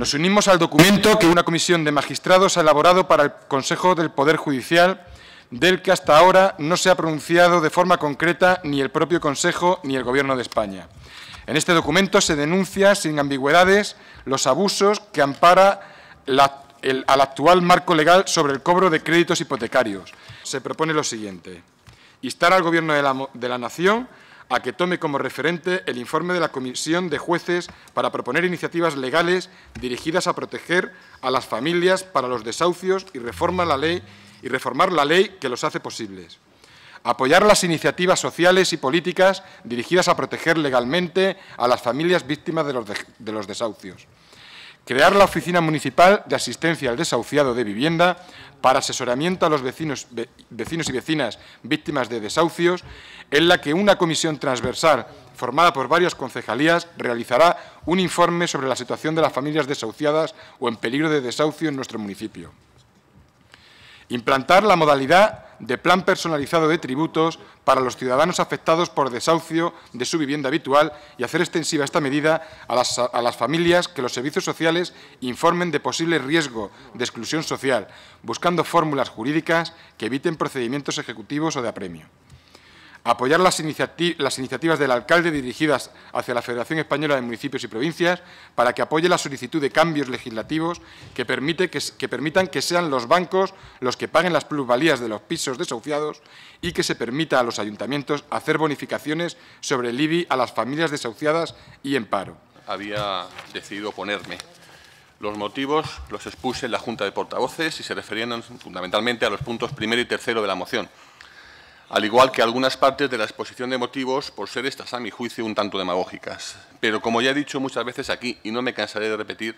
Nos unimos al documento que una comisión de magistrados ha elaborado para el Consejo del Poder Judicial, del que hasta ahora no se ha pronunciado de forma concreta ni el propio Consejo ni el Gobierno de España. En este documento se denuncia sin ambigüedades los abusos que ampara el, al actual marco legal sobre el cobro de créditos hipotecarios. Se propone lo siguiente. Instar al Gobierno de la, de la Nación a que tome como referente el informe de la Comisión de Jueces para proponer iniciativas legales dirigidas a proteger a las familias para los desahucios y, reforma la ley, y reformar la ley que los hace posibles. Apoyar las iniciativas sociales y políticas dirigidas a proteger legalmente a las familias víctimas de los desahucios crear la Oficina Municipal de Asistencia al Desahuciado de Vivienda para asesoramiento a los vecinos, vecinos y vecinas víctimas de desahucios, en la que una comisión transversal formada por varias concejalías realizará un informe sobre la situación de las familias desahuciadas o en peligro de desahucio en nuestro municipio. Implantar la modalidad de plan personalizado de tributos para los ciudadanos afectados por desahucio de su vivienda habitual y hacer extensiva esta medida a las, a las familias que los servicios sociales informen de posible riesgo de exclusión social, buscando fórmulas jurídicas que eviten procedimientos ejecutivos o de apremio apoyar las, iniciativas del alcalde dirigidas hacia la Federación Española de Municipios y Provincias para que apoye la solicitud de cambios legislativos que, permitan que sean los bancos los que paguen las plusvalías de los pisos desahuciados y que se permita a los ayuntamientos hacer bonificaciones sobre el IBI a las familias desahuciadas y en paro. Había decidido ponerme. Los motivos los expuse en la Junta de Portavoces y se referían fundamentalmente a los puntos primero y tercero de la moción, al igual que algunas partes de la exposición de motivos por ser estas a mi juicio un tanto demagógicas. Pero como ya he dicho muchas veces aquí y no me cansaré de repetir,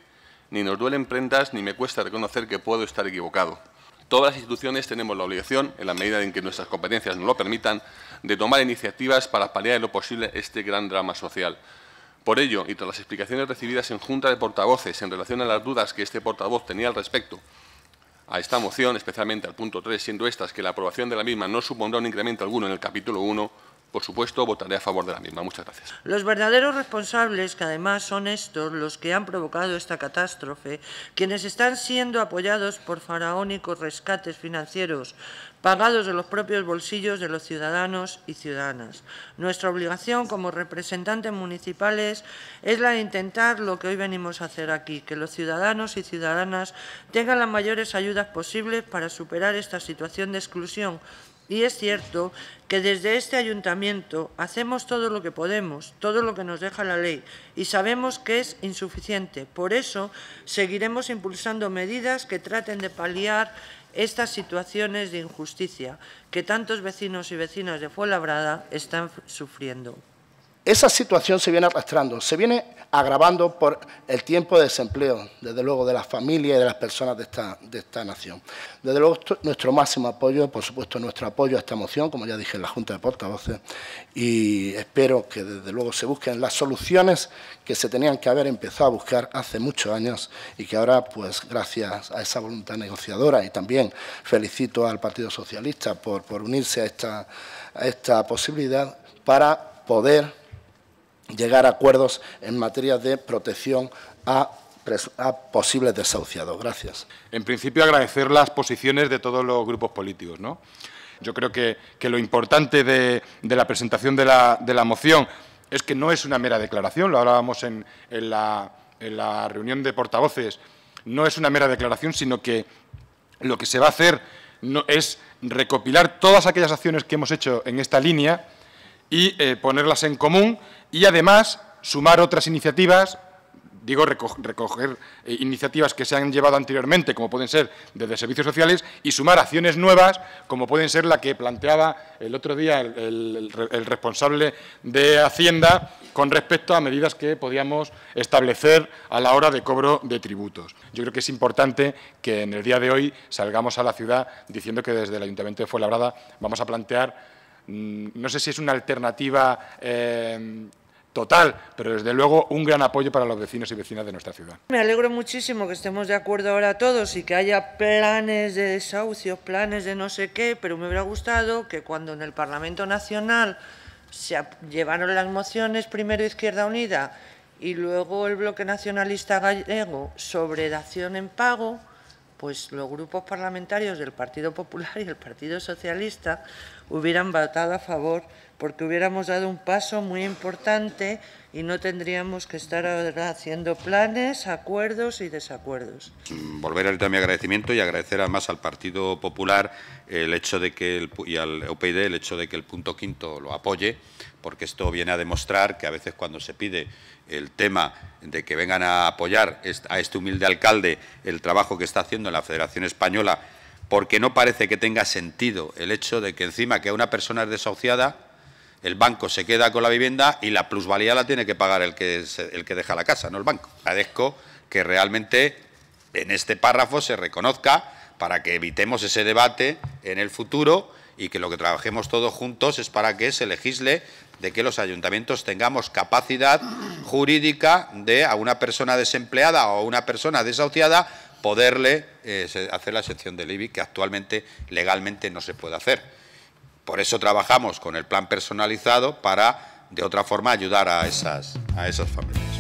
ni nos duelen prendas ni me cuesta reconocer que puedo estar equivocado. Todas las instituciones tenemos la obligación, en la medida en que nuestras competencias nos lo permitan, de tomar iniciativas para paliar en lo posible este gran drama social. Por ello, y tras las explicaciones recibidas en Junta de Portavoces en relación a las dudas que este portavoz tenía al respecto a esta moción, especialmente al punto 3, siendo estas que la aprobación de la misma no supondrá un incremento alguno en el capítulo 1 por supuesto, votaré a favor de la misma. Muchas gracias. Los verdaderos responsables, que además son estos los que han provocado esta catástrofe, quienes están siendo apoyados por faraónicos rescates financieros pagados de los propios bolsillos de los ciudadanos y ciudadanas. Nuestra obligación como representantes municipales es la de intentar lo que hoy venimos a hacer aquí, que los ciudadanos y ciudadanas tengan las mayores ayudas posibles para superar esta situación de exclusión y es cierto que desde este ayuntamiento hacemos todo lo que podemos, todo lo que nos deja la ley, y sabemos que es insuficiente. Por eso seguiremos impulsando medidas que traten de paliar estas situaciones de injusticia que tantos vecinos y vecinas de Fuenlabrada están sufriendo. Esa situación se viene arrastrando, se viene agravando por el tiempo de desempleo, desde luego, de las familias y de las personas de esta, de esta nación. Desde luego, nuestro máximo apoyo, por supuesto, nuestro apoyo a esta moción, como ya dije en la Junta de Portavoces, y espero que, desde luego, se busquen las soluciones que se tenían que haber empezado a buscar hace muchos años y que ahora, pues, gracias a esa voluntad negociadora y también felicito al Partido Socialista por, por unirse a esta, a esta posibilidad para poder llegar a acuerdos en materia de protección a posibles desahuciados. Gracias. En principio, agradecer las posiciones de todos los grupos políticos. Yo creo que, lo importante de, la presentación de la, de la moción es que no es una mera declaración, lo hablábamos en, en, la, en la reunión de portavoces, no es una mera declaración, sino que lo que se va a hacer no, es recopilar todas aquellas acciones que hemos hecho en esta línea y eh, ponerlas en común y además sumar otras iniciativas digo recoger eh, iniciativas que se han llevado anteriormente, como pueden ser desde servicios sociales, y sumar acciones nuevas, como pueden ser la que planteaba el otro día el, responsable de Hacienda con respecto a medidas que podíamos establecer a la hora de cobro de tributos. Yo creo que es importante que en el día de hoy salgamos a la ciudad diciendo que desde el Ayuntamiento de Fuenlabrada vamos a plantear mm, no sé si es una alternativa eh, total, pero desde luego un gran apoyo para los vecinos y vecinas de nuestra ciudad. Me alegro muchísimo que estemos de acuerdo ahora todos y que haya planes de desahucios, planes de no sé qué, pero me hubiera gustado que cuando en el Parlamento Nacional se llevaron las mociones primero Izquierda Unida y luego el Bloque Nacionalista Gallego sobre dación en pago, pues los grupos parlamentarios del Partido Popular y el Partido Socialista hubieran votado a favor porque hubiéramos dado un paso muy importante y no tendríamos que estar ahora haciendo planes, acuerdos y desacuerdos. Mm, volver a mi agradecimiento y agradecer además al Partido Popular el hecho de que el, y al e UPyD el hecho de que el punto quinto lo apoye, porque esto viene a demostrar que a veces cuando se pide el tema de que vengan a apoyar a este humilde alcalde el trabajo que está haciendo en la Federación Española, porque no parece que tenga sentido el hecho de que encima que a una persona es desahuciada, el banco se queda con la vivienda y la plusvalía la tiene que pagar el que, el que deja la casa, no el banco. Agradezco que realmente en este párrafo se reconozca para que evitemos ese debate en el futuro y que lo que trabajemos todos juntos es para que se legisle de que los ayuntamientos tengamos capacidad jurídica de a una persona desempleada o a una persona desahuciada poderle eh, hacer la excepción del IBI, que actualmente legalmente no se puede hacer. Por eso trabajamos con el plan personalizado para, de otra forma, ayudar a esas, a esas familias.